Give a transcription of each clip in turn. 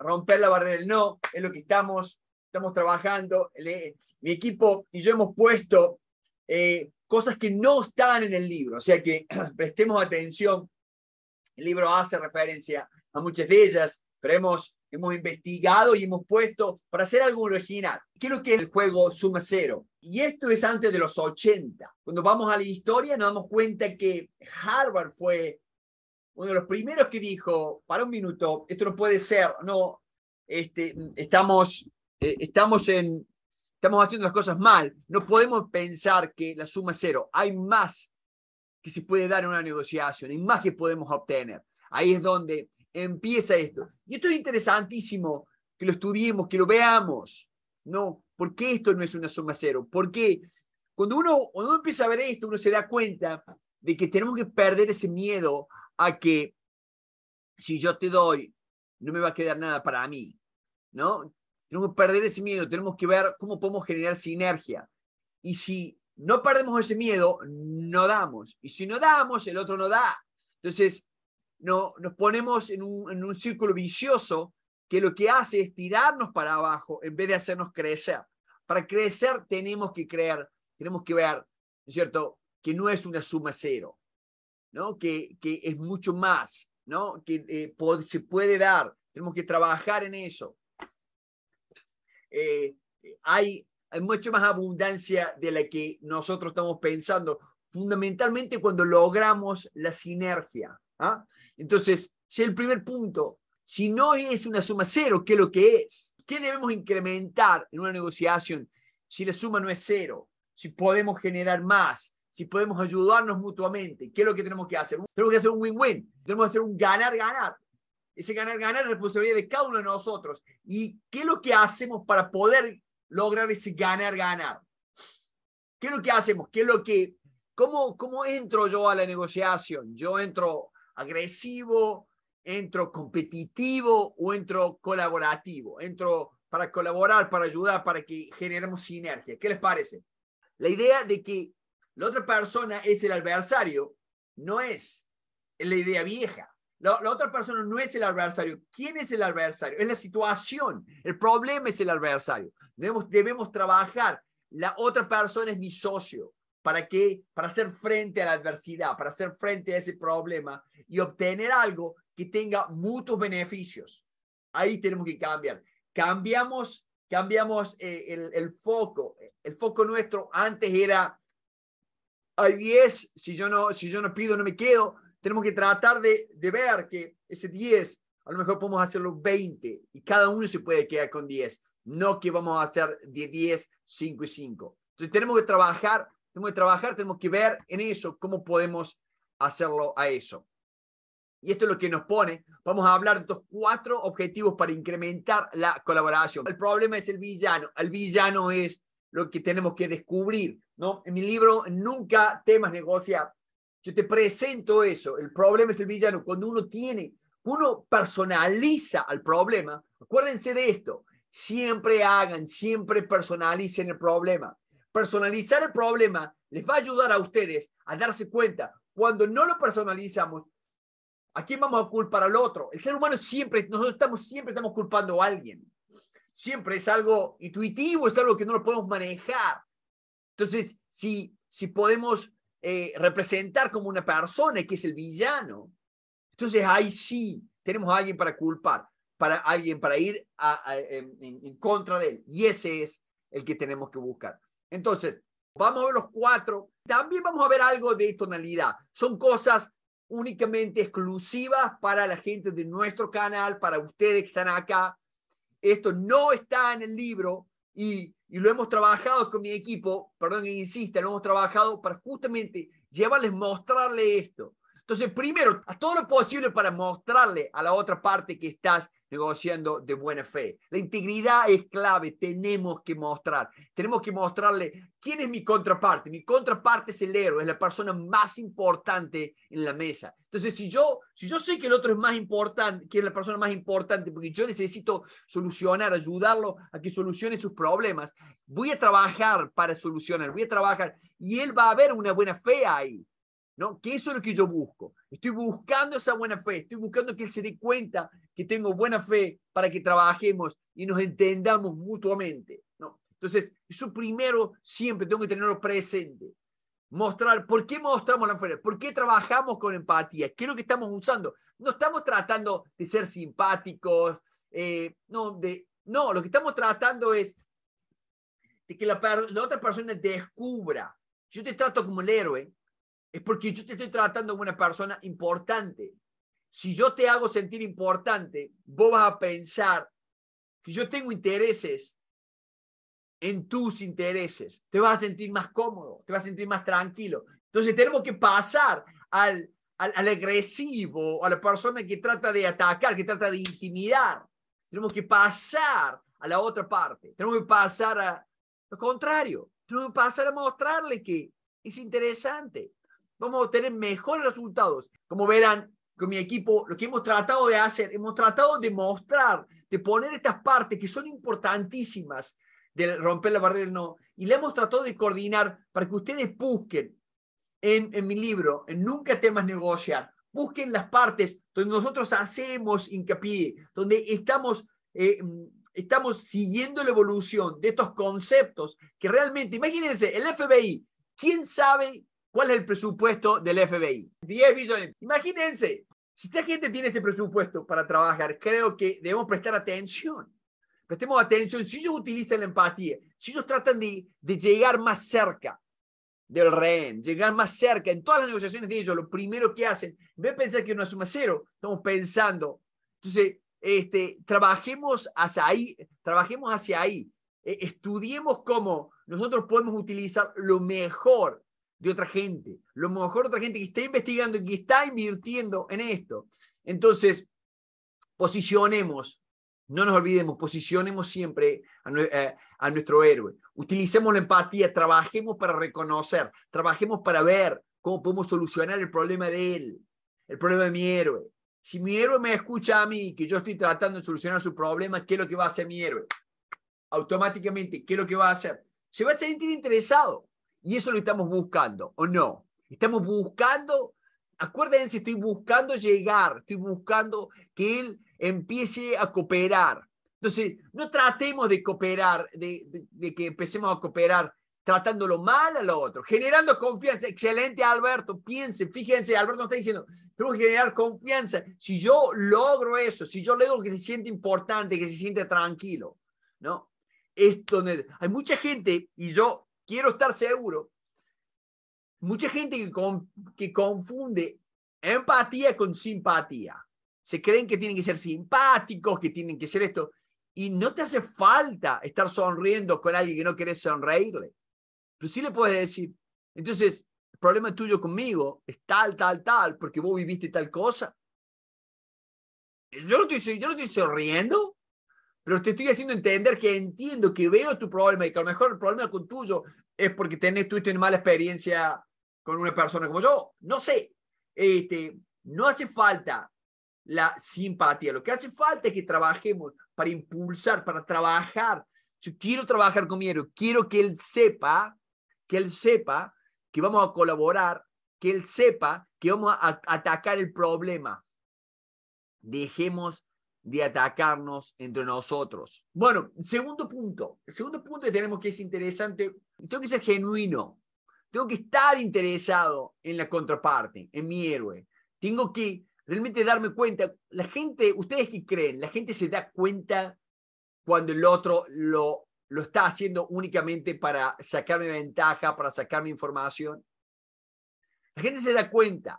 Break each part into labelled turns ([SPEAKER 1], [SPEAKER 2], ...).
[SPEAKER 1] romper la barrera del no, es lo que estamos, estamos trabajando. mi equipo y yo hemos puesto eh, cosas que no estaban en el libro, o sea que prestemos atención. El libro hace referencia a muchas de ellas, pero hemos, hemos investigado y hemos puesto para hacer algo original. Quiero que el juego suma cero. Y esto es antes de los 80. Cuando vamos a la historia nos damos cuenta que Harvard fue uno de los primeros que dijo, para un minuto, esto no puede ser, no, este, estamos, eh, estamos, en, estamos haciendo las cosas mal, no podemos pensar que la suma es cero, hay más que se puede dar en una negociación, hay más que podemos obtener. Ahí es donde empieza esto. Y esto es interesantísimo que lo estudiemos, que lo veamos, ¿no? ¿Por qué esto no es una suma cero? Porque Cuando uno, cuando uno empieza a ver esto, uno se da cuenta de que tenemos que perder ese miedo a que si yo te doy, no me va a quedar nada para mí, ¿no? Tenemos que perder ese miedo, tenemos que ver cómo podemos generar sinergia. Y si no perdemos ese miedo, no damos. Y si no damos, el otro no da. Entonces, no, nos ponemos en un, en un círculo vicioso que lo que hace es tirarnos para abajo en vez de hacernos crecer. Para crecer tenemos que creer, tenemos que ver, es cierto?, que no es una suma cero. ¿no? Que, es mucho más, ¿no? Que eh, se puede dar. Tenemos que trabajar en eso. Eh, hay, hay mucho más abundancia de la que nosotros estamos pensando, fundamentalmente cuando logramos la sinergia. ¿ah? Entonces, si el primer punto, si no es una suma cero, ¿qué es lo que es? ¿Qué debemos incrementar en una negociación si la suma no es cero? Si podemos generar más, si podemos ayudarnos mutuamente. ¿Qué es lo que tenemos que hacer? Tenemos que hacer un win-win, tenemos que hacer un ganar-ganar. Ese ganar-ganar es responsabilidad de cada uno de nosotros. ¿Y qué es lo que hacemos para poder lograr ese ganar-ganar? ¿Qué es lo que hacemos? ¿Qué lo que, cómo, ¿Cómo entro yo a la negociación? ¿Yo entro agresivo? ¿Entro competitivo o entro colaborativo? ¿Entro para colaborar, para ayudar, para que generemos sinergia? ¿Qué les parece? La idea de que la otra persona es el adversario, no es la idea vieja. La, otra persona no es el adversario. ¿Quién es el adversario? Es la situación. El problema es el adversario. Debemos, debemos trabajar. La otra persona es mi socio. ¿Para qué? Para hacer frente a la adversidad, para hacer frente a ese problema y obtener algo que tenga muchos beneficios. Ahí tenemos que cambiar. Cambiamos, cambiamos eh, el, el, foco. El foco nuestro antes era hay 10, si yo no, si yo no pido, no me quedo. Tenemos que tratar de, de ver que ese 10, a lo mejor podemos hacerlo 20 y cada uno se puede quedar con 10, no que vamos a hacer de 10, 5 y 5. Entonces tenemos que trabajar, tenemos que trabajar, tenemos que ver en eso cómo podemos hacerlo a eso. Y esto es lo que nos pone. Vamos a hablar de estos cuatro objetivos para incrementar la colaboración. El problema es el villano. El villano es lo que tenemos que descubrir. ¿no? En mi libro, Nunca temas negociar, yo te presento eso. El problema es el villano. Cuando uno tiene, uno personaliza al problema, acuérdense de esto, siempre hagan, siempre personalicen el problema. Personalizar el problema les va a ayudar a ustedes a darse cuenta. Cuando no lo personalizamos, ¿a quién vamos a culpar al otro? El ser humano siempre, nosotros estamos siempre estamos culpando a alguien siempre es algo intuitivo, es algo que no lo podemos manejar. Entonces, si, si podemos eh, representar como una persona que es el villano, entonces ahí sí tenemos a alguien para culpar, para alguien para ir en, en contra de él. Y ese es el que tenemos que buscar. Entonces, vamos a ver los cuatro. También vamos a ver algo de tonalidad. Son cosas únicamente exclusivas para la gente de nuestro canal, para ustedes que están acá, esto no está en el libro y, lo hemos trabajado con mi equipo, perdón que insista, lo hemos trabajado para justamente llevarles, mostrarle esto. Entonces, primero, haz todo lo posible para mostrarle a la otra parte que estás negociando de buena fe. La integridad es clave, tenemos que mostrar, tenemos que mostrarle quién es mi contraparte. Mi contraparte es el héroe, es la persona más importante en la mesa. Entonces, si yo, si yo sé que el otro es más importante, que es la persona más importante, porque yo necesito solucionar, ayudarlo a que solucione sus problemas, voy a trabajar para solucionar, voy a trabajar y él va a ver una buena fe ahí. ¿no? Que eso es lo que yo busco. Estoy buscando esa buena fe, estoy buscando que él se dé cuenta que tengo buena fe para que trabajemos y nos entendamos mutuamente, ¿no? Entonces, eso primero siempre tengo que tenerlo presente. Mostrar, ¿por qué mostramos la fe? ¿Por qué trabajamos con empatía? ¿Qué es lo que estamos usando? No estamos tratando de ser simpáticos, eh, no, de, no, lo que estamos tratando es de que la, la otra persona descubra. Yo te trato como el héroe, es porque yo te estoy tratando como una persona importante. Si yo te hago sentir importante, vos vas a pensar que yo tengo intereses en tus intereses. Te vas a sentir más cómodo, te vas a sentir más tranquilo. Entonces tenemos que pasar al, al, agresivo, a la persona que trata de atacar, que trata de intimidar. Tenemos que pasar a la otra parte. Tenemos que pasar a lo contrario. Tenemos que pasar a mostrarle que es interesante, vamos a obtener mejores resultados. Como verán, con mi equipo, lo que hemos tratado de hacer, hemos tratado de mostrar, de poner estas partes que son importantísimas de romper la barrera del no, y le hemos tratado de coordinar para que ustedes busquen en, en mi libro, en Nunca temas negociar, busquen las partes donde nosotros hacemos hincapié, donde estamos... Eh, estamos siguiendo la evolución de estos conceptos que realmente, imagínense, el FBI, ¿quién sabe ¿Cuál es el presupuesto del FBI? 10 billones. Imagínense, si esta gente tiene ese presupuesto para trabajar, creo que debemos prestar atención. Prestemos atención, si ellos utilizan la empatía, si ellos tratan de, llegar más cerca del rehén, llegar más cerca, en todas las negociaciones de ellos, lo primero que hacen, en vez de pensar que uno es suma cero, estamos pensando. Entonces, este, trabajemos hacia ahí, trabajemos hacia ahí, e, estudiemos cómo nosotros podemos utilizar lo mejor de otra gente, lo mejor otra gente que está investigando y que está invirtiendo en esto. Entonces, posicionemos, no nos olvidemos, posicionemos siempre eh, a, nuestro héroe, utilicemos la empatía, trabajemos para reconocer, trabajemos para ver cómo podemos solucionar el problema de él, el problema de mi héroe. Si mi héroe me escucha a mí, que yo estoy tratando de solucionar su problema, ¿qué es lo que va a hacer mi héroe? Automáticamente, ¿qué es lo que va a hacer? Se va a sentir interesado. Y eso lo estamos buscando, ¿o no? Estamos buscando, acuérdense, estoy buscando llegar, estoy buscando que él empiece a cooperar. Entonces, no tratemos de cooperar, de, que empecemos a cooperar tratándolo mal a lo otro, generando confianza. Excelente, Alberto, piense, fíjense, Alberto nos está diciendo, tenemos que generar confianza. Si yo logro eso, si yo logro que se siente importante, que se siente tranquilo, ¿no? esto hay mucha gente, y yo quiero estar seguro. Mucha gente que, confunde empatía con simpatía. Se creen que tienen que ser simpáticos, que tienen que ser esto. Y no te hace falta estar sonriendo con alguien que no quiere sonreírle. Pero sí le puedes decir, entonces, el problema tuyo conmigo es tal, tal, tal, porque vos viviste tal cosa. Yo yo no estoy sonriendo pero te estoy haciendo entender que entiendo, que veo tu problema y que a lo mejor el problema con tuyo es porque tenés, tuviste una mala experiencia con una persona como yo. No sé. Este, no hace falta la simpatía. Lo que hace falta es que trabajemos para impulsar, para trabajar. Yo quiero trabajar con Miero, quiero que él sepa, que él sepa que vamos a colaborar, que él sepa que vamos a atacar el problema. Dejemos de atacarnos entre nosotros. Bueno, segundo punto. El segundo punto que tenemos que es interesante, tengo que ser genuino. Tengo que estar interesado en la contraparte, en mi héroe. Tengo que realmente darme cuenta. La gente, ustedes que creen, la gente se da cuenta cuando el otro lo, lo está haciendo únicamente para sacarme ventaja, para sacarme información. La gente se da cuenta.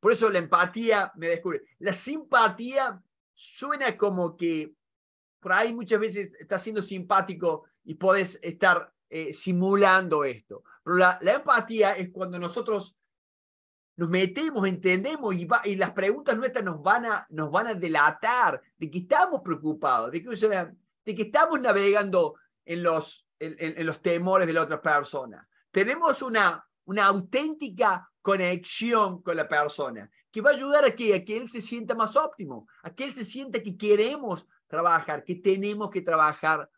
[SPEAKER 1] Por eso la empatía me descubre. La simpatía suena como que por ahí muchas veces estás siendo simpático y podés estar eh, simulando esto. Pero la, empatía es cuando nosotros nos metemos, entendemos y, las preguntas nuestras nos van, a, nos van a delatar de que estamos preocupados, de que, estamos navegando en los, en los temores de la otra persona. Tenemos una una auténtica conexión con la persona, que va a ayudar a que, a él se sienta más óptimo, a que él se sienta que queremos trabajar, que tenemos que trabajar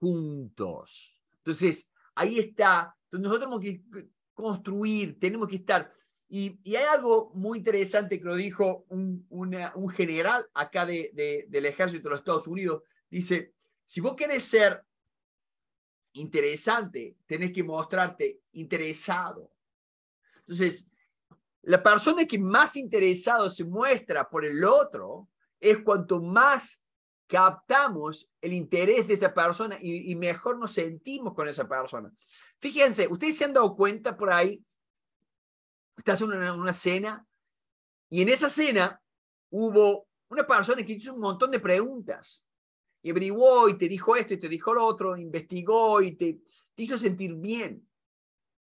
[SPEAKER 1] juntos. Entonces, ahí está. nosotros tenemos que construir, tenemos que estar. Y, hay algo muy interesante que lo dijo un, un general acá de, del ejército de los Estados Unidos. Dice, si vos querés ser interesante, tenés que mostrarte interesado. Entonces, la persona que más interesado se muestra por el otro es cuanto más captamos el interés de esa persona y, mejor nos sentimos con esa persona. Fíjense, ustedes se han dado cuenta por ahí, estás en una, una cena y en esa cena hubo una persona que hizo un montón de preguntas y averiguó y te dijo esto y te dijo lo otro, investigó y te, hizo sentir bien.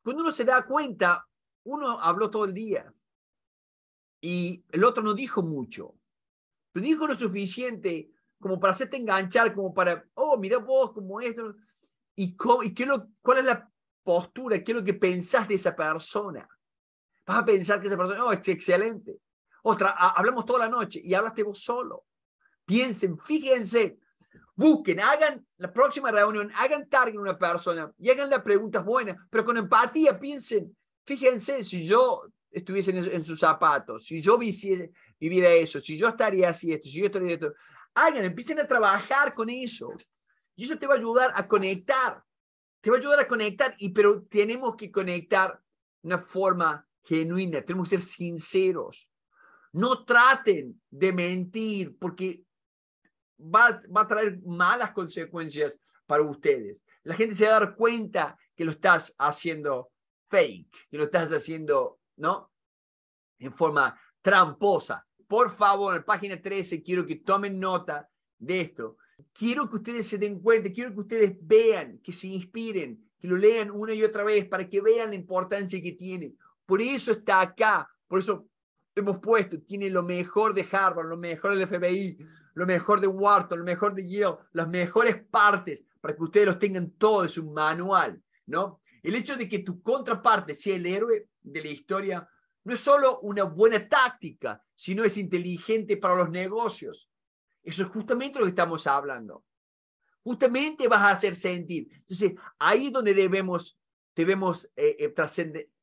[SPEAKER 1] Cuando uno se da cuenta, uno habló todo el día y el otro no dijo mucho, pero dijo lo suficiente como para hacerte enganchar, como para, oh, mira vos, como esto, y, y lo, cuál es la postura, qué es lo que pensás de esa persona. Vas a pensar que esa persona, oh, es excelente. Otra, hablamos toda la noche y hablaste vos solo. Piensen, fíjense Busquen, hagan la próxima reunión, hagan target una persona y hagan las preguntas buenas, pero con empatía piensen, fíjense, si yo estuviese en, sus zapatos, si yo viviera, eso, si yo estaría así, esto, si yo estaría esto, hagan, empiecen a trabajar con eso. Y eso te va a ayudar a conectar, te va a ayudar a conectar, y, pero tenemos que conectar de una forma genuina, tenemos que ser sinceros. No traten de mentir, porque va, va a traer malas consecuencias para ustedes. La gente se va a dar cuenta que lo estás haciendo fake, que lo estás haciendo, ¿no? En forma tramposa. Por favor, en la página 13 quiero que tomen nota de esto. Quiero que ustedes se den cuenta, quiero que ustedes vean, que se inspiren, que lo lean una y otra vez para que vean la importancia que tiene. Por eso está acá, por eso hemos puesto, tiene lo mejor de Harvard, lo mejor del FBI, lo mejor de Wharton, lo mejor de Yale, las mejores partes, para que ustedes los tengan todos es un manual, ¿no? El hecho de que tu contraparte sea el héroe de la historia no es solo una buena táctica, sino es inteligente para los negocios. Eso es justamente lo que estamos hablando. Justamente vas a hacer sentir. Entonces, ahí es donde debemos, debemos eh, eh,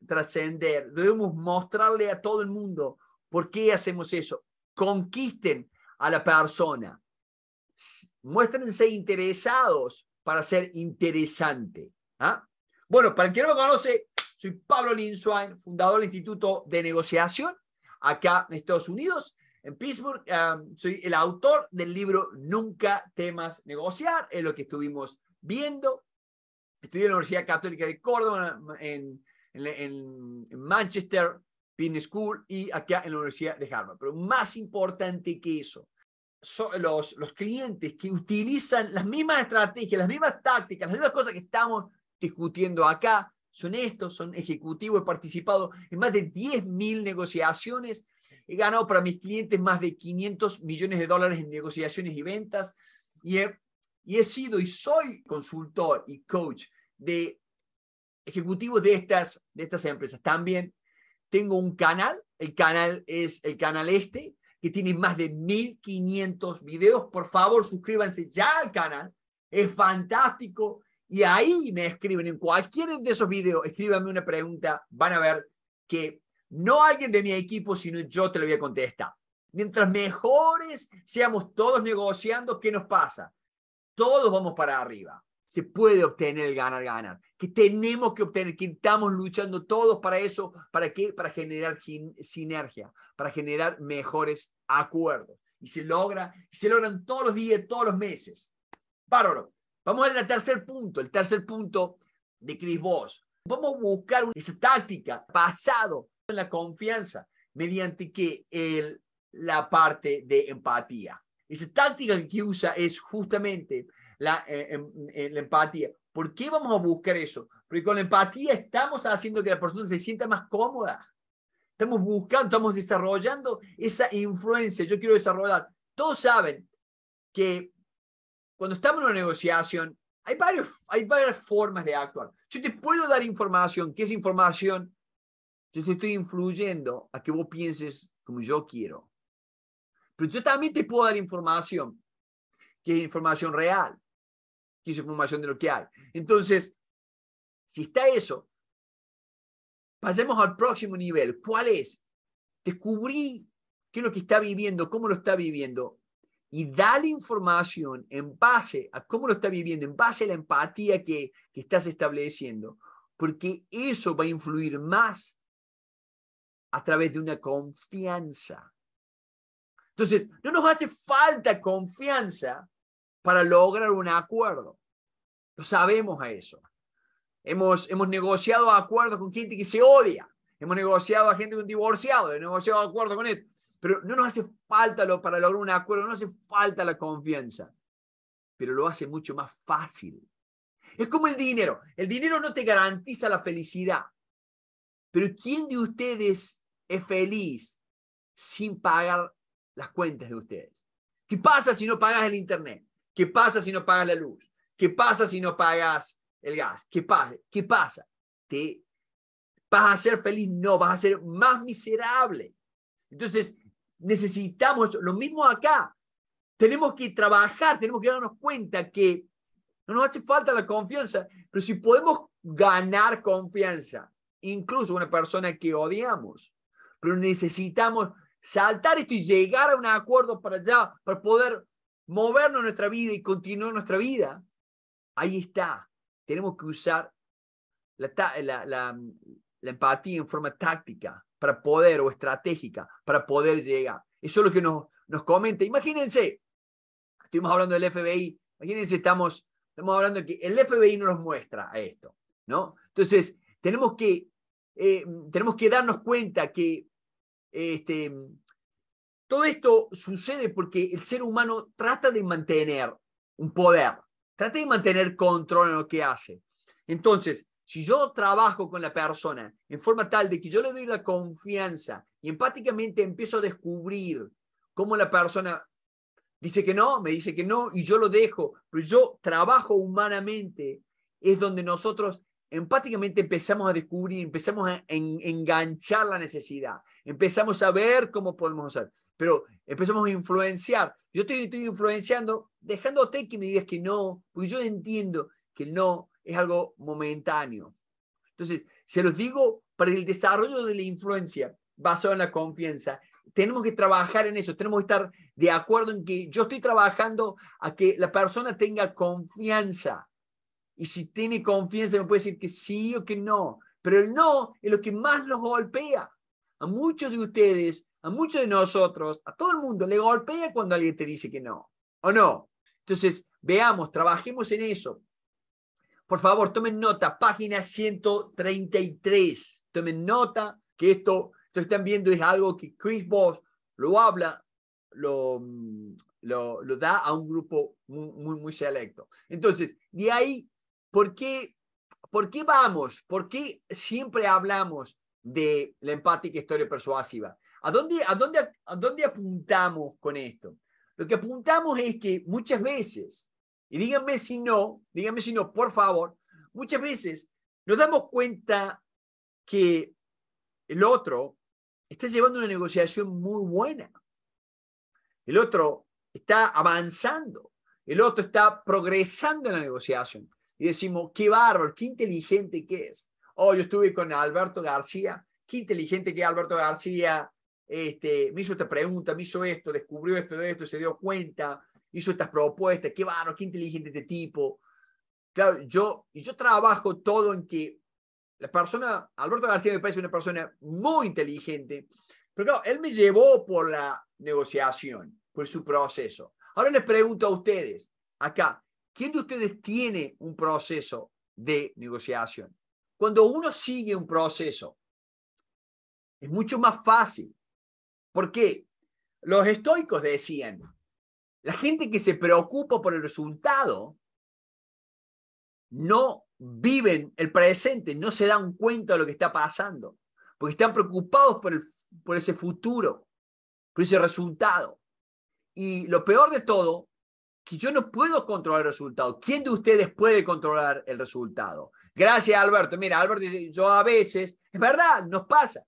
[SPEAKER 1] trascender, debemos mostrarle a todo el mundo por qué hacemos eso. Conquisten a la persona. Muéstrense interesados para ser interesante. ¿Ah? Bueno, para que no me conoce, soy Pablo Linswain, fundador del Instituto de Negociación acá en Estados Unidos, en Pittsburgh. soy el autor del libro Nunca temas negociar, es lo que estuvimos viendo. Estudié en la Universidad Católica de Córdoba, en, en Manchester, Business School y acá en la Universidad de Harvard. Pero más importante que eso, son los, los clientes que utilizan las mismas estrategias, las mismas tácticas, las mismas cosas que estamos discutiendo acá, son estos, son ejecutivos, he participado en más de 10.000 negociaciones, he ganado para mis clientes más de 500 millones de dólares en negociaciones y ventas, y he, y he sido y soy consultor y coach de ejecutivos de estas, de estas empresas. También tengo un canal, el canal es el canal este, que tiene más de 1500 videos. Por favor, suscríbanse ya al canal, es fantástico. Y ahí me escriben en cualquiera de esos videos, escríbanme una pregunta, van a ver que no alguien de mi equipo, sino yo te lo voy a contestar. Mientras mejores seamos todos negociando, ¿qué nos pasa? Todos vamos para arriba se puede obtener el ganar-ganar, que tenemos que obtener, que estamos luchando todos para eso, ¿para qué? Para generar sinergia, para generar mejores acuerdos. Y se logra, y se logran todos los días, todos los meses. Bárbaro. Vamos al tercer punto, el tercer punto de Chris Voss. Vamos a buscar esa táctica basado en la confianza, mediante que el, la parte de empatía. Esa táctica que usa es justamente eh, em, eh, la, empatía. ¿Por qué vamos a buscar eso? Porque con la empatía estamos haciendo que la persona se sienta más cómoda. Estamos buscando, estamos desarrollando esa influencia. Yo quiero desarrollar. Todos saben que cuando estamos en una negociación, hay, varios, hay varias formas de actuar. Yo te puedo dar información, que es información yo te estoy influyendo a que vos pienses como yo quiero. Pero yo también te puedo dar información, que es información real, información de lo que hay. Entonces, si está eso, pasemos al próximo nivel. ¿Cuál es? Descubrí qué es lo que está viviendo, cómo lo está viviendo. Y dale información en base a cómo lo está viviendo, en base a la empatía que, que estás estableciendo, porque eso va a influir más a través de una confianza. Entonces, no nos hace falta confianza para lograr un acuerdo. Lo sabemos a eso. Hemos, hemos negociado acuerdos con gente que se odia. Hemos negociado a gente con divorciado. Hemos negociado acuerdos con él. Pero no nos hace falta para lograr un acuerdo, no hace falta la confianza. Pero lo hace mucho más fácil. Es como el dinero. El dinero no te garantiza la felicidad. Pero ¿quién de ustedes es feliz sin pagar las cuentas de ustedes? ¿Qué pasa si no pagas el Internet? ¿Qué pasa si no pagas la luz? ¿Qué pasa si no pagas el gas? ¿Qué pasa? ¿Qué pasa? ¿Te vas a ser feliz? No, vas a ser más miserable. Entonces, necesitamos Lo mismo acá. Tenemos que trabajar, tenemos que darnos cuenta que no nos hace falta la confianza, pero si podemos ganar confianza, incluso una persona que odiamos, pero necesitamos saltar esto y llegar a un acuerdo para allá, para poder movernos nuestra vida y continuar nuestra vida, ahí está. Tenemos que usar la, empatía en forma táctica para poder o estratégica para poder llegar. Eso es lo que nos, nos comenta. Imagínense, estuvimos hablando del FBI, imagínense, estamos, estamos hablando de que el FBI no nos muestra esto, ¿no? Entonces, tenemos que, eh, tenemos que darnos cuenta que este, todo esto sucede porque el ser humano trata de mantener un poder, trata de mantener control en lo que hace. Entonces, si yo trabajo con la persona en forma tal de que yo le doy la confianza y empáticamente empiezo a descubrir cómo la persona dice que no, me dice que no y yo lo dejo, pero yo trabajo humanamente, es donde nosotros empáticamente empezamos a descubrir, empezamos a enganchar la necesidad, empezamos a ver cómo podemos hacer pero empezamos a influenciar. Yo estoy, estoy influenciando, dejándote que me digas que no, porque yo entiendo que el no es algo momentáneo. Entonces, se los digo para el desarrollo de la influencia basado en la confianza. Tenemos que trabajar en eso, tenemos que estar de acuerdo en que yo estoy trabajando a que la persona tenga confianza. Y si tiene confianza me puede decir que sí o que no. Pero el no es lo que más los golpea. A muchos de ustedes a muchos de nosotros, a todo el mundo, le golpea cuando alguien te dice que no, ¿o no? Entonces, veamos, trabajemos en eso. Por favor, tomen nota, página 133. Tomen nota que esto, esto están viendo es algo que Chris Voss lo habla, lo, mm, lo, da a un grupo muy, muy, selecto. Entonces, de ahí, ¿por qué, ¿por qué vamos? ¿Por qué siempre hablamos de la empática historia persuasiva? ¿A dónde, a, dónde, ¿A dónde apuntamos con esto? Lo que apuntamos es que muchas veces, y díganme si no, díganme si no, por favor, muchas veces nos damos cuenta que el otro está llevando una negociación muy buena. El otro está avanzando. El otro está progresando en la negociación. Y decimos, qué bárbaro, qué inteligente que es. Oh, yo estuve con Alberto García. Qué inteligente que es Alberto García. Este, me hizo esta pregunta, me hizo esto, descubrió esto, esto, se dio cuenta, hizo estas propuestas, qué bueno, qué inteligente este tipo. Claro, yo, yo trabajo todo en que la persona, Alberto García me parece una persona muy inteligente, pero claro, él me llevó por la negociación, por su proceso. Ahora les pregunto a ustedes, acá, ¿quién de ustedes tiene un proceso de negociación? Cuando uno sigue un proceso, es mucho más fácil. Porque los estoicos decían, la gente que se preocupa por el resultado no viven el presente, no se dan cuenta de lo que está pasando, porque están preocupados por, el, por ese futuro, por ese resultado. Y lo peor de todo, que yo no puedo controlar el resultado. ¿Quién de ustedes puede controlar el resultado? Gracias, Alberto. Mira, Alberto, yo a veces, es verdad, nos pasa.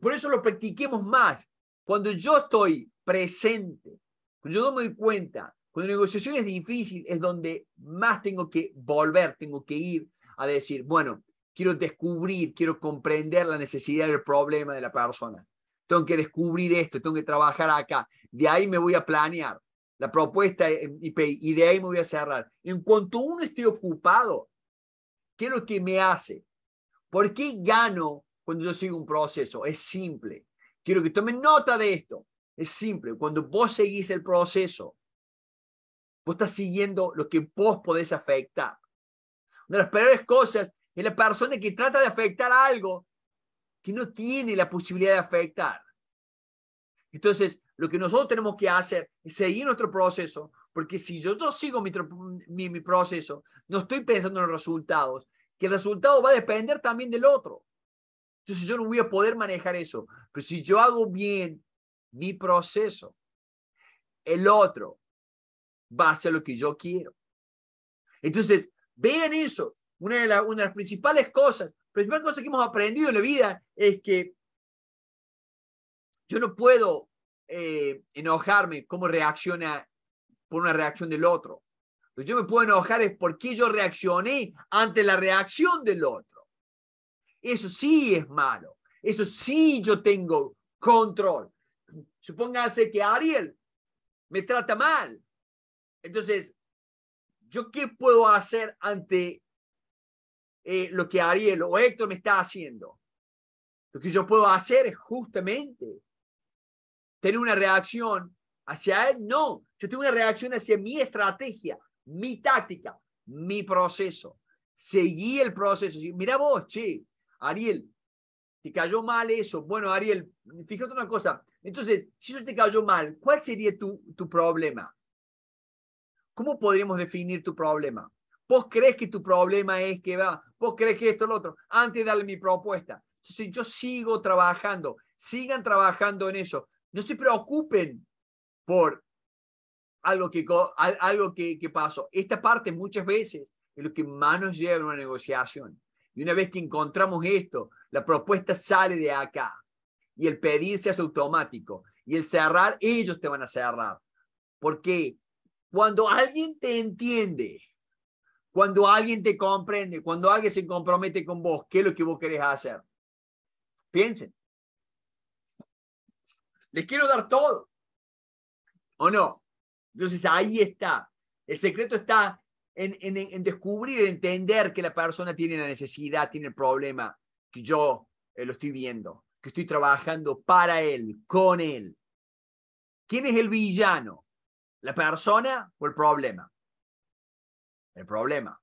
[SPEAKER 1] Por eso lo practiquemos más. Cuando yo estoy presente, cuando yo me doy cuenta, cuando la negociación es difícil, es donde más tengo que volver, tengo que ir a decir, bueno, quiero descubrir, quiero comprender la necesidad del problema de la persona. Tengo que descubrir esto, tengo que trabajar acá. De ahí me voy a planear la propuesta y de ahí me voy a cerrar. En cuanto uno esté ocupado, ¿qué es lo que me hace? ¿Por qué gano cuando yo sigo un proceso? Es simple. Quiero que tomen nota de esto. Es simple, cuando vos seguís el proceso, vos estás siguiendo lo que vos podés afectar. Una de las peores cosas es la persona que trata de afectar algo que no tiene la posibilidad de afectar. Entonces, lo que nosotros tenemos que hacer es seguir nuestro proceso, porque si yo, no sigo mi, mi proceso, no estoy pensando en los resultados, que el resultado va a depender también del otro. Entonces yo no voy a poder manejar eso. Pero si yo hago bien mi proceso, el otro va a hacer lo que yo quiero. Entonces, vean eso. Una de, las principales cosas, principales cosas que hemos aprendido en la vida es que yo no puedo eh, enojarme cómo reacciona por una reacción del otro. Lo que yo me puedo enojar es por qué yo reaccioné ante la reacción del otro. Eso sí es malo. Eso sí yo tengo control. Supóngase que Ariel me trata mal. Entonces, ¿yo qué puedo hacer ante eh, lo que Ariel o Héctor me está haciendo? Lo que yo puedo hacer es justamente tener una reacción hacia él. No, yo tengo una reacción hacia mi estrategia, mi táctica, mi proceso. Seguí el proceso. Mira vos, che, Ariel, te cayó mal eso. Bueno, Ariel, fíjate una cosa. Entonces, si eso te cayó mal, ¿cuál sería tu, tu problema? ¿Cómo podríamos definir tu problema? Vos crees que tu problema es que va, vos crees que esto, es lo otro, antes de darle mi propuesta. Entonces, yo sigo trabajando, sigan trabajando en eso. No se preocupen por algo que, algo que pasó. Esta parte muchas veces es lo que más nos lleva a una negociación. Y una vez que encontramos esto, la propuesta sale de acá. Y el pedirse es automático. Y el cerrar, ellos te van a cerrar. Porque cuando alguien te entiende, cuando alguien te comprende, cuando alguien se compromete con vos, ¿qué es lo que vos querés hacer? Piensen. Les quiero dar todo. ¿O no? Entonces ahí está. El secreto está en, en, en descubrir, entender que la persona tiene la necesidad, tiene el problema, que yo eh, lo estoy viendo, que estoy trabajando para él, con él. ¿Quién es el villano? ¿La persona o el problema? El problema.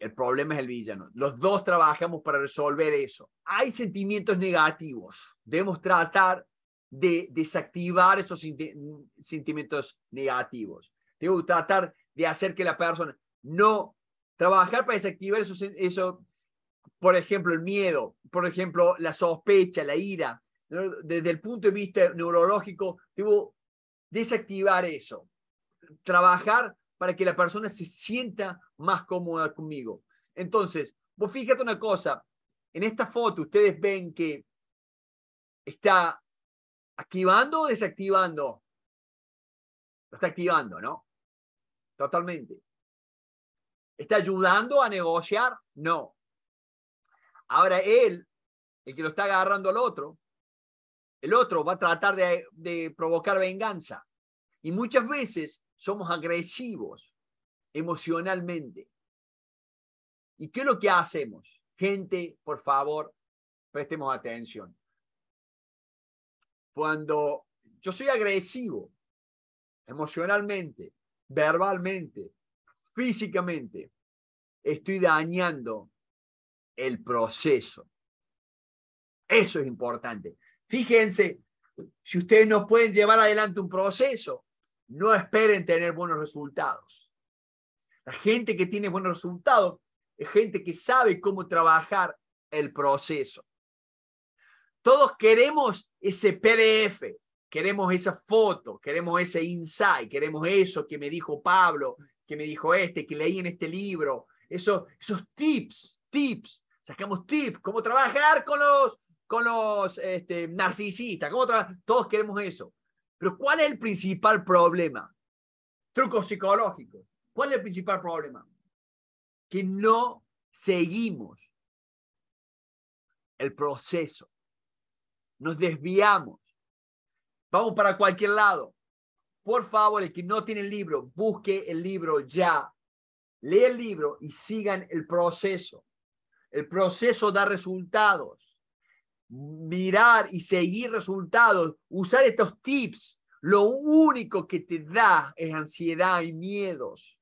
[SPEAKER 1] El problema es el villano. Los dos trabajamos para resolver eso. Hay sentimientos negativos. Debemos tratar de desactivar esos sentimientos negativos. Debemos tratar de hacer que la persona no trabajar para desactivar eso, por ejemplo, el miedo, por ejemplo, la sospecha, la ira, desde el punto de vista neurológico, debo desactivar eso, trabajar para que la persona se sienta más cómoda conmigo. Entonces, vos fíjate una cosa, en esta foto ustedes ven que está activando o desactivando. Lo está activando, ¿no? Totalmente. ¿Está ayudando a negociar? No. Ahora él, el que lo está agarrando al otro, el otro va a tratar de, provocar venganza. Y muchas veces somos agresivos emocionalmente. ¿Y qué es lo que hacemos? Gente, por favor, prestemos atención. Cuando yo soy agresivo emocionalmente verbalmente, físicamente, estoy dañando el proceso. Eso es importante. Fíjense, si ustedes no pueden llevar adelante un proceso, no esperen tener buenos resultados. La gente que tiene buenos resultados es gente que sabe cómo trabajar el proceso. Todos queremos ese PDF, Queremos esa foto, queremos ese insight, queremos eso que me dijo Pablo, que me dijo este, que leí en este libro, esos tips, tips. Sacamos tips, cómo trabajar con los, con los este, narcisistas, cómo todos queremos eso. Pero ¿cuál es el principal problema? Trucos psicológicos. ¿Cuál es el principal problema? Que no seguimos el proceso. Nos desviamos. Vamos para cualquier lado. Por favor, el que no tiene el libro, busque el libro ya. Lee el libro y sigan el proceso. El proceso da resultados. Mirar y seguir resultados, usar estos tips, lo único que te da es ansiedad y miedos.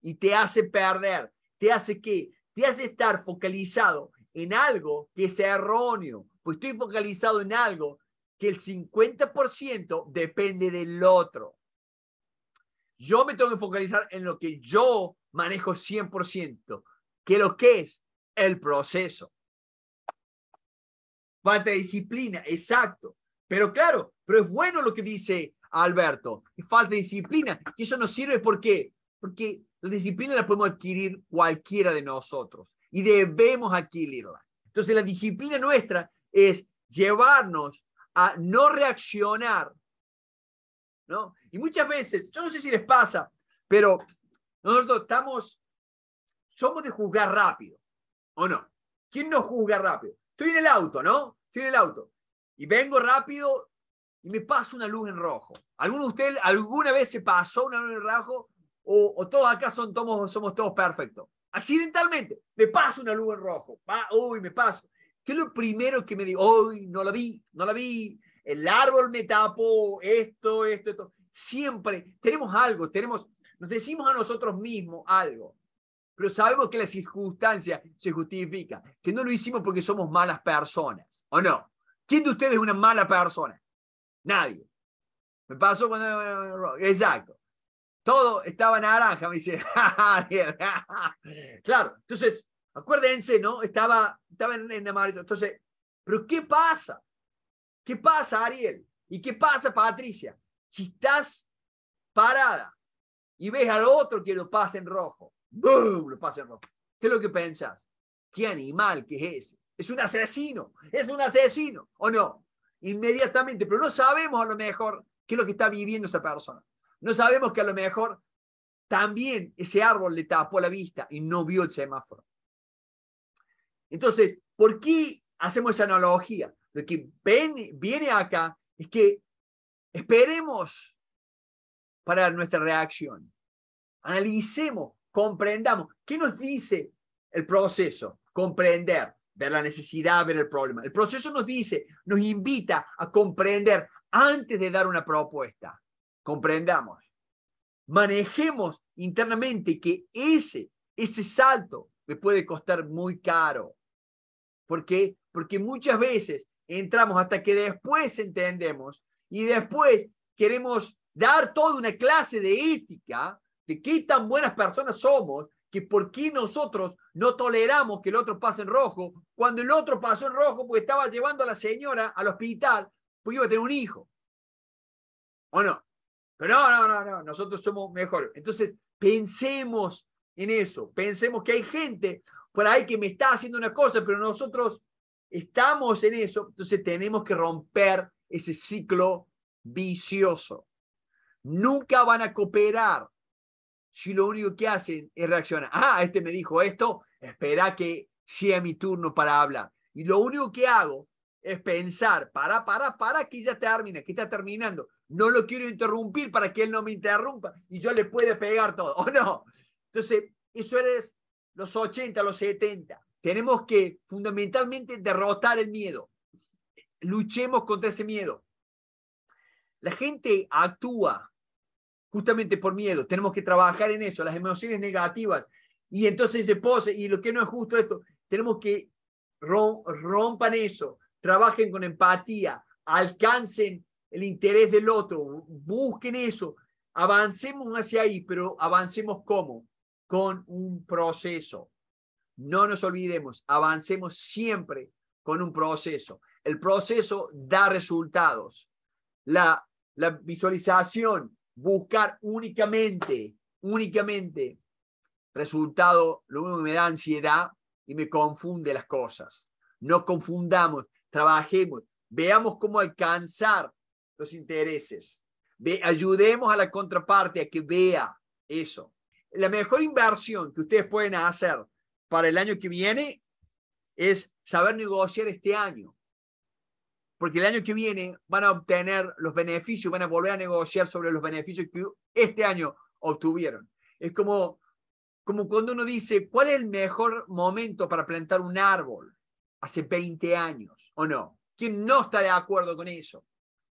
[SPEAKER 1] Y te hace perder, te hace que, te hace estar focalizado en algo que sea erróneo, pues estoy focalizado en algo que el 50% depende del otro. Yo me tengo que focalizar en lo que yo manejo 100%, que lo que es el proceso. Falta disciplina, exacto. Pero claro, pero es bueno lo que dice Alberto, falta disciplina. Y eso nos sirve ¿por porque la disciplina la podemos adquirir cualquiera de nosotros y debemos adquirirla. Entonces la disciplina nuestra es llevarnos a no reaccionar. ¿no? Y muchas veces, yo no sé si les pasa, pero nosotros estamos, somos de juzgar rápido, ¿o no? ¿Quién no juzga rápido? Estoy en el auto, ¿no? Estoy en el auto. Y vengo rápido y me pasa una luz en rojo. ¿Alguno de ustedes alguna vez se pasó una luz en rojo? O, todos acá son, somos, somos todos perfectos. Accidentalmente, me pasa una luz en rojo. uy, me paso. ¿Qué es lo primero que me dijo? Hoy no la vi, no la vi. El árbol me tapó, esto, esto, esto. Siempre tenemos algo, tenemos, nos decimos a nosotros mismos algo, pero sabemos que la circunstancia se justifica, que no lo hicimos porque somos malas personas, ¿o no? ¿Quién de ustedes es una mala persona? Nadie. Me pasó cuando... Exacto. Todo estaba naranja, me dice. claro, entonces Acuérdense, ¿no? Estaba, estaba en, la amarillo. Entonces, ¿pero qué pasa? ¿Qué pasa, Ariel? ¿Y qué pasa, Patricia? Si estás parada y ves al otro que lo pasa en rojo, ¡boom! Lo pasa en rojo. ¿Qué es lo que pensás? ¿Qué animal que es ese? Es un asesino, es un asesino, ¿o no? Inmediatamente, pero no sabemos a lo mejor qué es lo que está viviendo esa persona. No sabemos que a lo mejor también ese árbol le tapó la vista y no vio el semáforo. Entonces, ¿por qué hacemos esa analogía? Lo que viene acá es que esperemos para nuestra reacción. Analicemos, comprendamos. ¿Qué nos dice el proceso? Comprender, ver la necesidad, ver el problema. El proceso nos dice, nos invita a comprender antes de dar una propuesta. Comprendamos. Manejemos internamente que ese, ese salto me puede costar muy caro. ¿Por qué? Porque muchas veces entramos hasta que después entendemos y después queremos dar toda una clase de ética de qué tan buenas personas somos que por qué nosotros no toleramos que el otro pase en rojo cuando el otro pasó en rojo porque estaba llevando a la señora al hospital porque iba a tener un hijo. ¿O no? Pero no, no, no, nosotros somos mejor. Entonces, pensemos en eso. Pensemos que hay gente por ahí que me está haciendo una cosa, pero nosotros estamos en eso. Entonces tenemos que romper ese ciclo vicioso. Nunca van a cooperar si lo único que hacen es reaccionar. Ah, este me dijo esto, espera que sea mi turno para hablar. Y lo único que hago es pensar, para, para, para, que ya termina, que está terminando. No lo quiero interrumpir para que él no me interrumpa y yo le pueda pegar todo. ¿O no? Entonces, eso eres los 80, los 70. Tenemos que fundamentalmente derrotar el miedo. Luchemos contra ese miedo. La gente actúa justamente por miedo. Tenemos que trabajar en eso, las emociones negativas. Y entonces se pose, y lo que no es justo esto, tenemos que rompan eso, trabajen con empatía, alcancen el interés del otro, busquen eso, avancemos hacia ahí, pero avancemos cómo? con un proceso. No nos olvidemos, avancemos siempre con un proceso. El proceso da resultados. La, visualización, buscar únicamente, únicamente resultado, lo único que me da ansiedad y me confunde las cosas. No confundamos, trabajemos, veamos cómo alcanzar los intereses. ayudemos a la contraparte a que vea eso la mejor inversión que ustedes pueden hacer para el año que viene es saber negociar este año. Porque el año que viene van a obtener los beneficios, van a volver a negociar sobre los beneficios que este año obtuvieron. Es como, como cuando uno dice, ¿cuál es el mejor momento para plantar un árbol? Hace 20 años, ¿o no? ¿Quién no está de acuerdo con eso?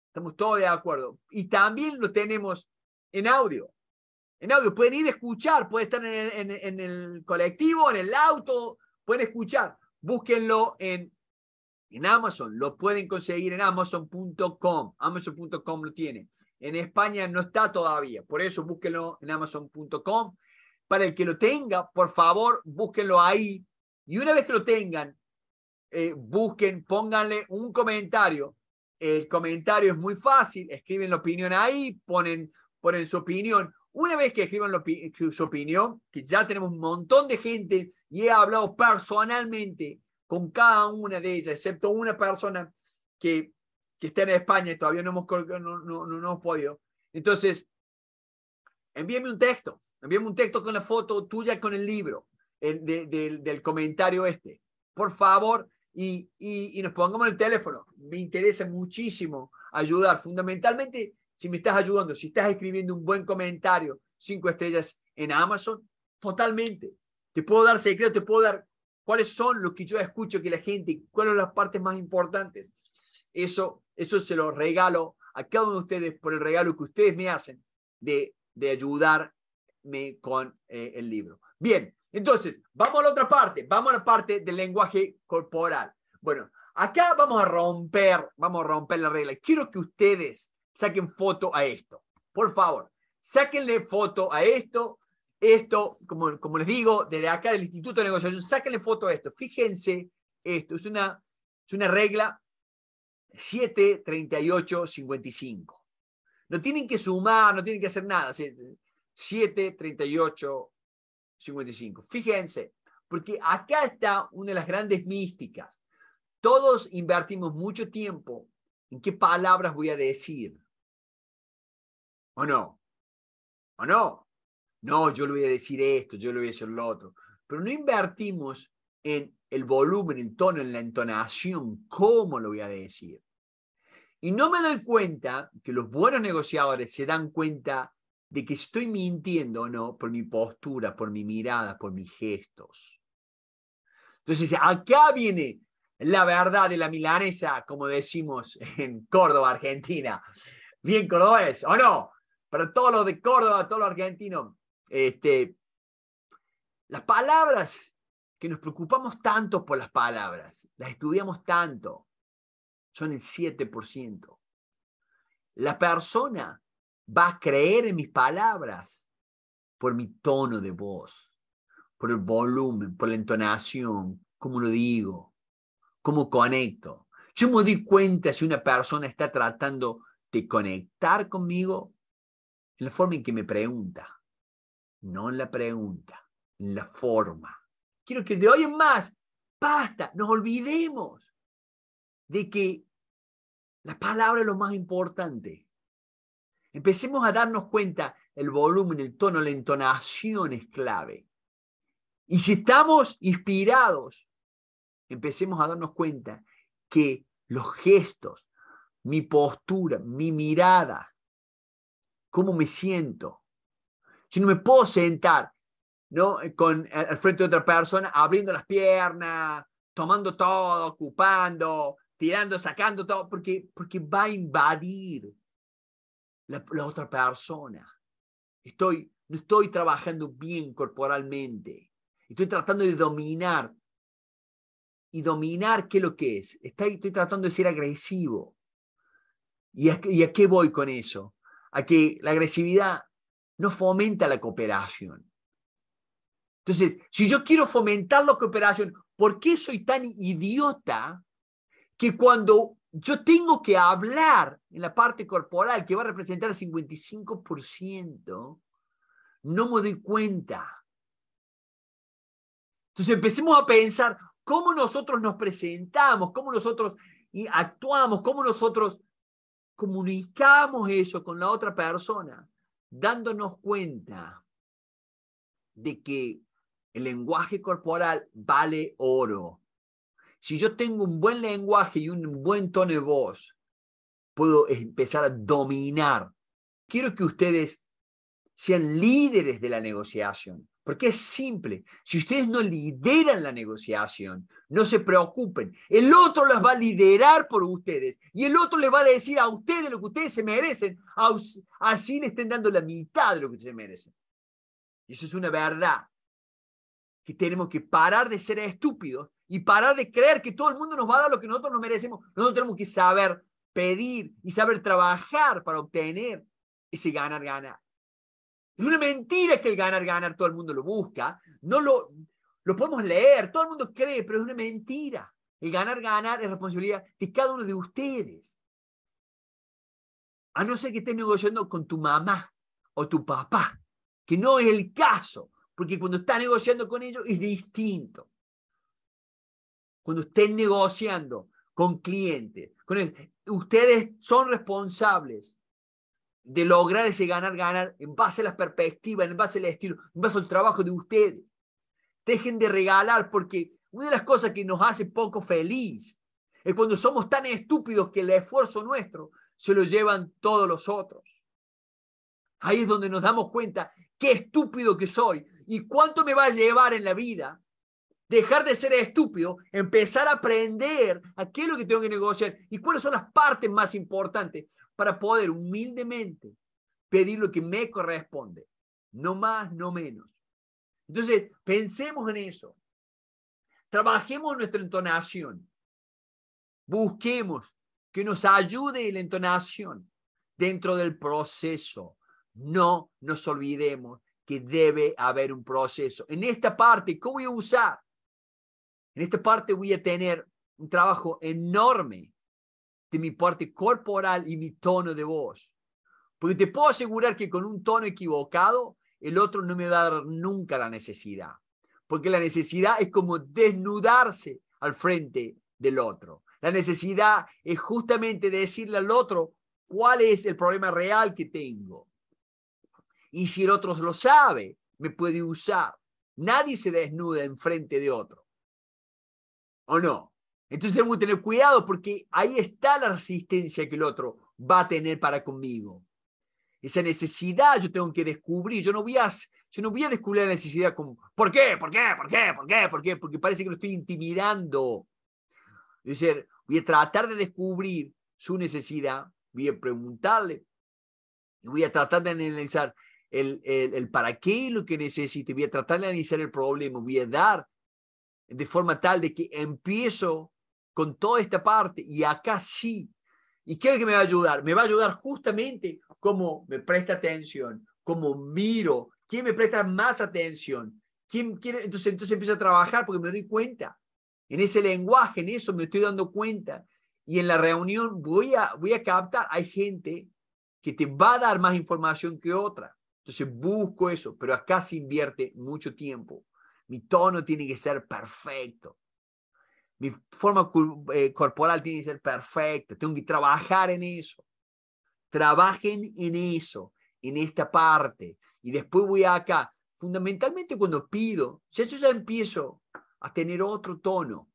[SPEAKER 1] Estamos todos de acuerdo. Y también lo tenemos en audio en audio. Pueden ir a escuchar, pueden estar en el, colectivo, en el auto, pueden escuchar. Búsquenlo en, Amazon, lo pueden conseguir en amazon.com. Amazon.com lo tiene. En España no está todavía, por eso búsquenlo en amazon.com. Para el que lo tenga, por favor, búsquenlo ahí. Y una vez que lo tengan, eh, busquen, pónganle un comentario. El comentario es muy fácil, escriben la opinión ahí, ponen, ponen su opinión una vez que escriban su opinión, que ya tenemos un montón de gente y he hablado personalmente con cada una de ellas, excepto una persona que, está en España y todavía no hemos, no, no, no hemos podido. Entonces, envíame un texto, envíeme un texto con la foto tuya, con el libro, el, del, comentario este. Por favor, y, y, y, nos pongamos el teléfono. Me interesa muchísimo ayudar, fundamentalmente si me estás ayudando, si estás escribiendo un buen comentario, cinco estrellas en Amazon, totalmente. Te puedo dar secretos, te puedo dar cuáles son los que yo escucho que la gente, cuáles son las partes más importantes. Eso, eso se lo regalo a cada uno de ustedes por el regalo que ustedes me hacen de, de ayudarme con eh, el libro. Bien, entonces, vamos a la otra parte, vamos a la parte del lenguaje corporal. Bueno, acá vamos a romper, vamos a romper la regla. Quiero que ustedes saquen foto a esto. Por favor, sáquenle foto a esto. Esto, como, les digo, desde acá del Instituto de Negociación, sáquenle foto a esto. Fíjense esto. Es una, es una regla 7, 55. No tienen que sumar, no tienen que hacer nada. 7, 38, 55. Fíjense, porque acá está una de las grandes místicas. Todos invertimos mucho tiempo en qué palabras voy a decir. ¿O no? ¿O no? No, yo le voy a decir esto, yo le voy a decir lo otro. Pero no invertimos en el volumen, el tono, en la entonación, cómo lo voy a decir. Y no me doy cuenta que los buenos negociadores se dan cuenta de que estoy mintiendo o no por mi postura, por mi mirada, por mis gestos. Entonces, acá viene la verdad de la milanesa, como decimos en Córdoba, Argentina. Bien cordobés, ¿o no? para todos los de Córdoba, todos los argentinos, este, las palabras, que nos preocupamos tanto por las palabras, las estudiamos tanto, son el 7%. La persona va a creer en mis palabras por mi tono de voz, por el volumen, por la entonación, cómo lo digo, cómo conecto. Yo me di cuenta si una persona está tratando de conectar conmigo en la forma en que me pregunta, no en la pregunta, en la forma. Quiero que de hoy en más, basta, nos olvidemos de que la palabra es lo más importante. Empecemos a darnos cuenta, el volumen, el tono, la entonación es clave. Y si estamos inspirados, empecemos a darnos cuenta que los gestos, mi postura, mi mirada, cómo me siento. Si no me puedo sentar ¿no? Con, eh, al frente de otra persona, abriendo las piernas, tomando todo, ocupando, tirando, sacando todo, porque, porque va a invadir la, otra persona. Estoy, no estoy trabajando bien corporalmente. Estoy tratando de dominar. Y dominar, ¿qué es lo que es? Estoy, tratando de ser agresivo. ¿Y a qué voy con eso? a que la agresividad no fomenta la cooperación. Entonces, si yo quiero fomentar la cooperación, ¿por qué soy tan idiota que cuando yo tengo que hablar en la parte corporal que va a representar el 55%, no me doy cuenta? Entonces empecemos a pensar cómo nosotros nos presentamos, cómo nosotros actuamos, cómo nosotros comunicamos eso con la otra persona, dándonos cuenta de que el lenguaje corporal vale oro. Si yo tengo un buen lenguaje y un buen tono de voz, puedo empezar a dominar. Quiero que ustedes sean líderes de la negociación. Porque es simple. Si ustedes no lideran la negociación, no se preocupen. El otro las va a liderar por ustedes. Y el otro les va a decir a ustedes lo que ustedes se merecen. Así le estén dando la mitad de lo que se merecen. Y eso es una verdad. Que tenemos que parar de ser estúpidos y parar de creer que todo el mundo nos va a dar lo que nosotros nos merecemos. Nosotros tenemos que saber pedir y saber trabajar para obtener ese ganar-ganar. Es una mentira que el ganar, ganar, todo el mundo lo busca. No lo, podemos leer, todo el mundo cree, pero es una mentira. El ganar, ganar es responsabilidad de cada uno de ustedes. A no ser que estés negociando con tu mamá o tu papá, que no es el caso, porque cuando estás negociando con ellos es distinto. Cuando estés negociando con clientes, con ustedes son responsables de lograr ese ganar, ganar, en base a las perspectivas, en base al estilo, en base al trabajo de ustedes. Dejen de regalar, porque una de las cosas que nos hace poco feliz es cuando somos tan estúpidos que el esfuerzo nuestro se lo llevan todos los otros. Ahí es donde nos damos cuenta qué estúpido que soy y cuánto me va a llevar en la vida dejar de ser estúpido, empezar a aprender a qué es lo que tengo que negociar y cuáles son las partes más importantes para poder humildemente pedir lo que me corresponde, no más, no menos. Entonces, pensemos en eso. Trabajemos nuestra entonación. Busquemos que nos ayude la entonación dentro del proceso. No nos olvidemos que debe haber un proceso. En esta parte, ¿cómo voy a usar? En esta parte voy a tener un trabajo enorme de mi parte corporal y mi tono de voz. Porque te puedo asegurar que con un tono equivocado, el otro no me va a dar nunca la necesidad. Porque la necesidad es como desnudarse al frente del otro. La necesidad es justamente decirle al otro cuál es el problema real que tengo. Y si el otro lo sabe, me puede usar. Nadie se desnuda en frente de otro. ¿O no? Entonces tenemos que tener cuidado porque ahí está la resistencia que el otro va a tener para conmigo. Esa necesidad yo tengo que descubrir. Yo no voy a, yo no voy a descubrir la necesidad como, ¿por qué? ¿Por qué? ¿Por qué? ¿Por qué? ¿Por qué? Porque parece que lo estoy intimidando. voy a tratar de descubrir su necesidad, voy a preguntarle, y voy a tratar de analizar el, el, el para qué lo que necesite, voy a tratar de analizar el problema, voy a dar de forma tal de que empiezo con toda esta parte y acá sí. ¿Y qué es lo que me va a ayudar? Me va a ayudar justamente cómo me presta atención, cómo miro, quién me presta más atención. ¿Quién quiere? Entonces, entonces empiezo a trabajar porque me doy cuenta. En ese lenguaje, en eso me estoy dando cuenta. Y en la reunión voy a, voy a captar, hay gente que te va a dar más información que otra. Entonces busco eso, pero acá se invierte mucho tiempo. Mi tono tiene que ser perfecto mi forma eh, corporal tiene que ser perfecta, tengo que trabajar en eso. Trabajen en eso, en esta parte. Y después voy acá. Fundamentalmente cuando pido, ya yo ya empiezo a tener otro tono.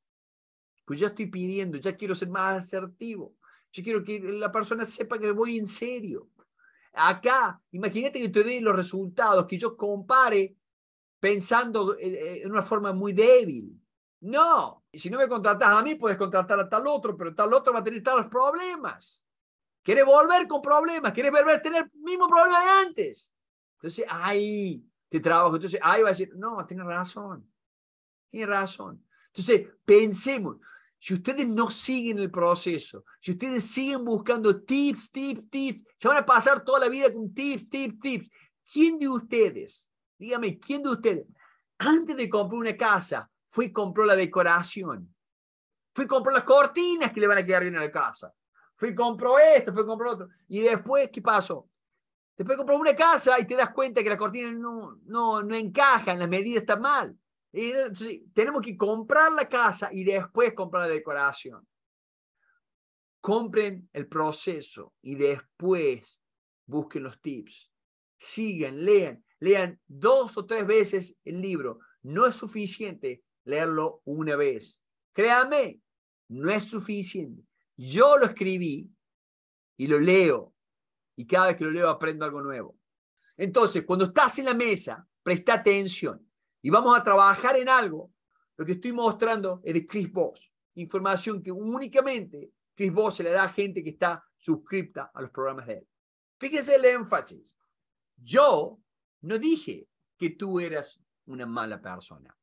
[SPEAKER 1] Pues ya estoy pidiendo, ya quiero ser más asertivo. Yo quiero que la persona sepa que voy en serio. Acá, imagínate que te dé los resultados, que yo compare pensando eh, eh, en una forma muy débil no, y si no me contratas a mí, puedes contratar a tal otro, pero tal otro va a tener tales problemas. Quiere volver con problemas, quiere volver a tener el mismo problema de antes. Entonces, ahí te trabajo. Entonces, ahí va a decir, no, tiene razón. Tiene razón. Entonces, pensemos. Si ustedes no siguen el proceso, si ustedes siguen buscando tips, tips, tips, se van a pasar toda la vida con tips, tips, tips. ¿Quién de ustedes, dígame, quién de ustedes, antes de comprar una casa, Fui compró la decoración. Fui y compró las cortinas que le van a quedar bien a la casa. Fui y compró esto, fui y compró otro. Y después, ¿qué pasó? Después compró una casa y te das cuenta que las cortinas no, no, no encajan, las medidas están mal. Y tenemos que comprar la casa y después comprar la decoración. Compren el proceso y después busquen los tips. Sigan, lean, lean dos o tres veces el libro. No es suficiente leerlo una vez. Créame, no es suficiente. Yo lo escribí y lo leo. Y cada vez que lo leo aprendo algo nuevo. Entonces, cuando estás en la mesa, presta atención y vamos a trabajar en algo. Lo que estoy mostrando es de Chris Voss. Información que únicamente Chris Voss se le da a gente que está suscripta a los programas de él. Fíjense el énfasis. Yo no dije que tú eras una mala persona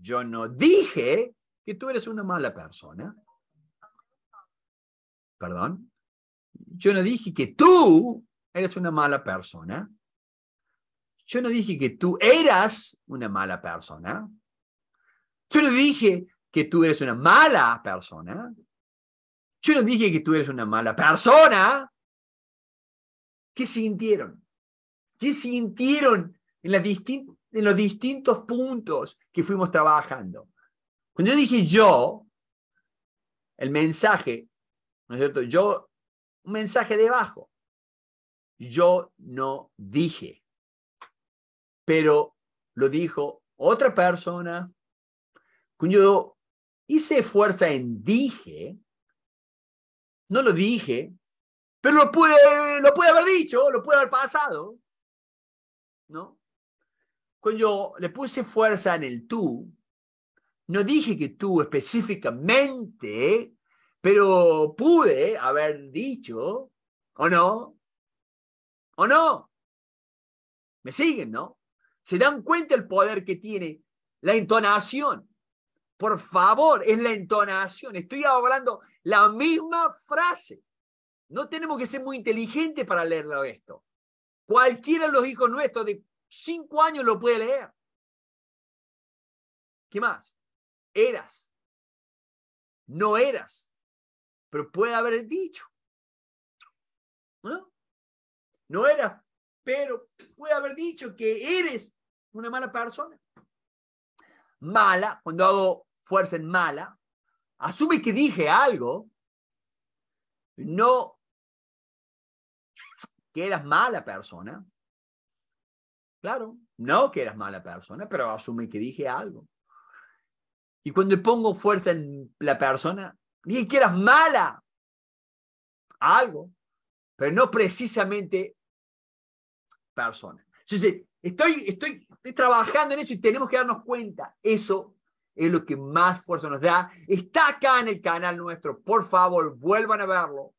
[SPEAKER 1] yo no dije que tú eres una mala persona. Perdón. Yo no dije que tú eres una mala persona. Yo no dije que tú eras una mala persona. Yo no dije que tú eres una mala persona. Yo no dije que tú eres una mala persona. ¿Qué sintieron? ¿Qué sintieron en las distintas en los distintos puntos que fuimos trabajando. Cuando yo dije yo, el mensaje, ¿no es cierto? Yo, un mensaje debajo. Yo no dije, pero lo dijo otra persona. Cuando yo hice fuerza en dije, no lo dije, pero lo pude, lo pude haber dicho, lo pude haber pasado, ¿no? cuando le puse fuerza en el tú, no dije que tú específicamente, pero pude haber dicho, ¿o no? ¿O no? ¿Me siguen, no? ¿Se dan cuenta el poder que tiene la entonación? Por favor, es la entonación. Estoy hablando la misma frase. No tenemos que ser muy inteligentes para leerlo esto. Cualquiera de los hijos nuestros, de Cinco años lo puede leer. ¿Qué más? Eras. No eras. Pero puede haber dicho. ¿No? No eras, pero puede haber dicho que eres una mala persona. Mala, cuando hago fuerza en mala, asume que dije algo, no que eras mala persona, Claro, no que eras mala persona, pero asume que dije algo. Y cuando pongo fuerza en la persona, bien que eras mala. Algo, pero no precisamente persona. Entonces, estoy, estoy, estoy trabajando en eso y tenemos que darnos cuenta. Eso es lo que más fuerza nos da. Está acá en el canal nuestro. Por favor, vuelvan a verlo.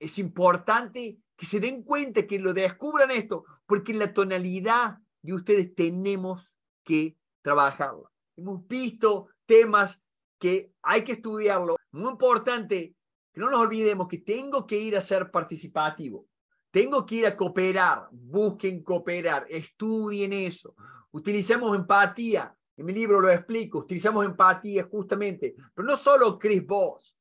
[SPEAKER 1] Es importante que se den cuenta, que lo descubran esto, porque en la tonalidad de ustedes tenemos que trabajarla. Hemos visto temas que hay que estudiarlo. Muy importante que no nos olvidemos que tengo que ir a ser participativo. Tengo que ir a cooperar. Busquen cooperar. Estudien eso. Utilicemos empatía. En mi libro lo explico. Utilizamos empatía justamente. Pero no solo Chris Voss.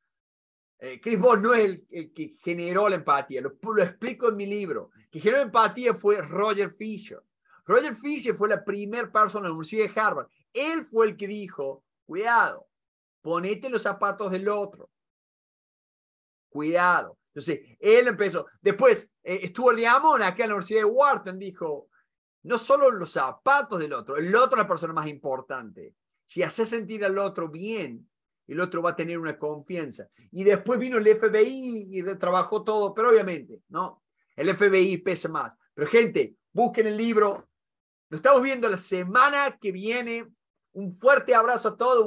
[SPEAKER 1] Eh, Chris Voss no es el, que generó la empatía, lo, explico en mi libro. que generó la empatía fue Roger Fisher. Roger Fisher fue la primer persona en la Universidad de Harvard. Él fue el que dijo, cuidado, ponete los zapatos del otro. Cuidado. Entonces, él empezó. Después, eh, Stuart Diamond, acá en la Universidad de Wharton, dijo, no solo los zapatos del otro, el otro es la persona más importante. Si hace sentir al otro bien, el otro va a tener una confianza. Y después vino el FBI y trabajó todo, pero obviamente, ¿no? El FBI pesa más. Pero gente, busquen el libro. lo estamos viendo la semana que viene. Un fuerte abrazo a todos.